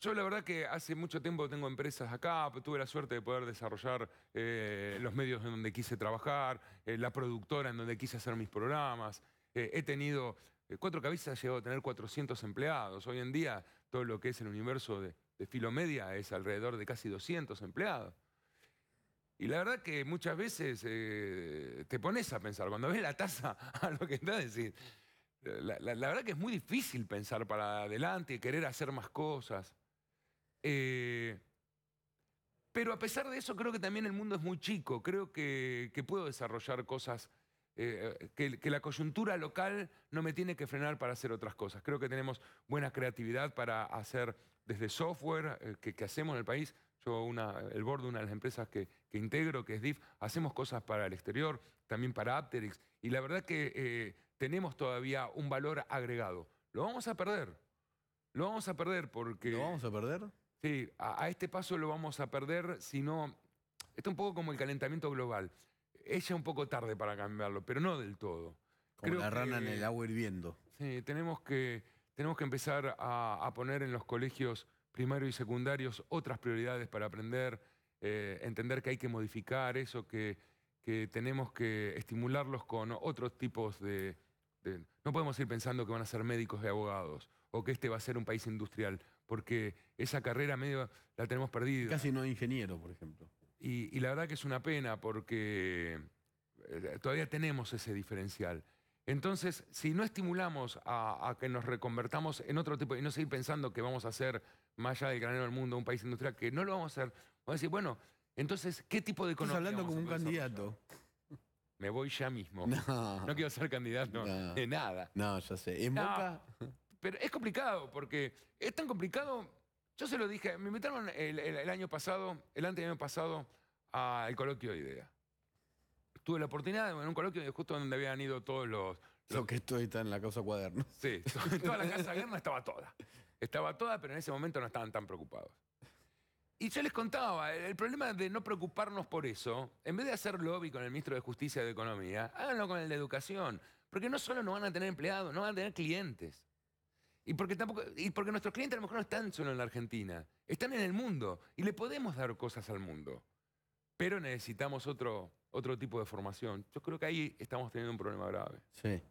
Yo la verdad que hace mucho tiempo tengo empresas acá, pues, tuve la suerte de poder desarrollar eh, los medios en donde quise trabajar, eh, la productora en donde quise hacer mis programas. Eh, he tenido cuatro cabezas, he llegado a tener 400 empleados. Hoy en día todo lo que es el universo de, de Filomedia es alrededor de casi 200 empleados. Y la verdad que muchas veces te pones a pensar, cuando ves la tasa a lo que estás decir la, verdad que es muy difícil pensar para adelante, y querer hacer más cosas. Eh, pero a pesar de eso, creo que también el mundo es muy chico. Creo que, puedo desarrollar cosas, eh, que, la coyuntura local no me tiene que frenar para hacer otras cosas. Creo que tenemos buena creatividad para hacer desde software eh, que, hacemos en el país. Yo, el borde de una de las empresas que, integro, que es DIF, hacemos cosas para el exterior, también para Apterix. Y la verdad que tenemos todavía un valor agregado. Lo vamos a perder. Lo vamos a perder porque... ¿Lo vamos a perder? Sí, a, este paso lo vamos a perder, si no... Está un poco como el calentamiento global. Es ya un poco tarde para cambiarlo, pero no del todo. Como la rana en el agua hirviendo. Sí, tenemos que, empezar a, poner en los colegios primarios y secundarios otras prioridades para aprender, eh, entender que hay que modificar eso, que, tenemos que estimularlos con otros tipos de... No podemos ir pensando que van a ser médicos y abogados o que este va a ser un país industrial porque esa carrera medio la tenemos perdida. Casi no hay ingeniero, por ejemplo. Y, la verdad que es una pena porque eh, todavía tenemos ese diferencial. Entonces, si no estimulamos a, que nos reconvertamos en otro tipo y no seguir pensando que vamos a ser más allá del granero del mundo, un país industrial, que no lo vamos a hacer, vamos a decir, bueno, entonces, ¿qué tipo de economía? Estás hablando como un candidato. Me voy ya mismo. No, quiero ser candidato de nada. No, ya sé. En Boca... Pero es complicado, porque es tan complicado. Yo se lo dije, me invitaron el, año pasado, el año pasado, al coloquio de idea. Tuve la oportunidad en un coloquio justo donde habían ido todos los. lo que estoy está en la Casa cuaderno. Sí, toda la casa cuaderno estaba toda. Estaba toda, pero en ese momento no estaban tan preocupados. Y yo les contaba, el problema de no preocuparnos por eso, en vez de hacer lobby con el ministro de Justicia y de Economía, háganlo con el de Educación. Porque no solo no van a tener empleados, no van a tener clientes. Y porque, tampoco, y porque nuestros clientes a lo mejor no están solo en la Argentina, están en el mundo y le podemos dar cosas al mundo. Pero necesitamos otro, otro tipo de formación. Yo creo que ahí estamos teniendo un problema grave. Sí.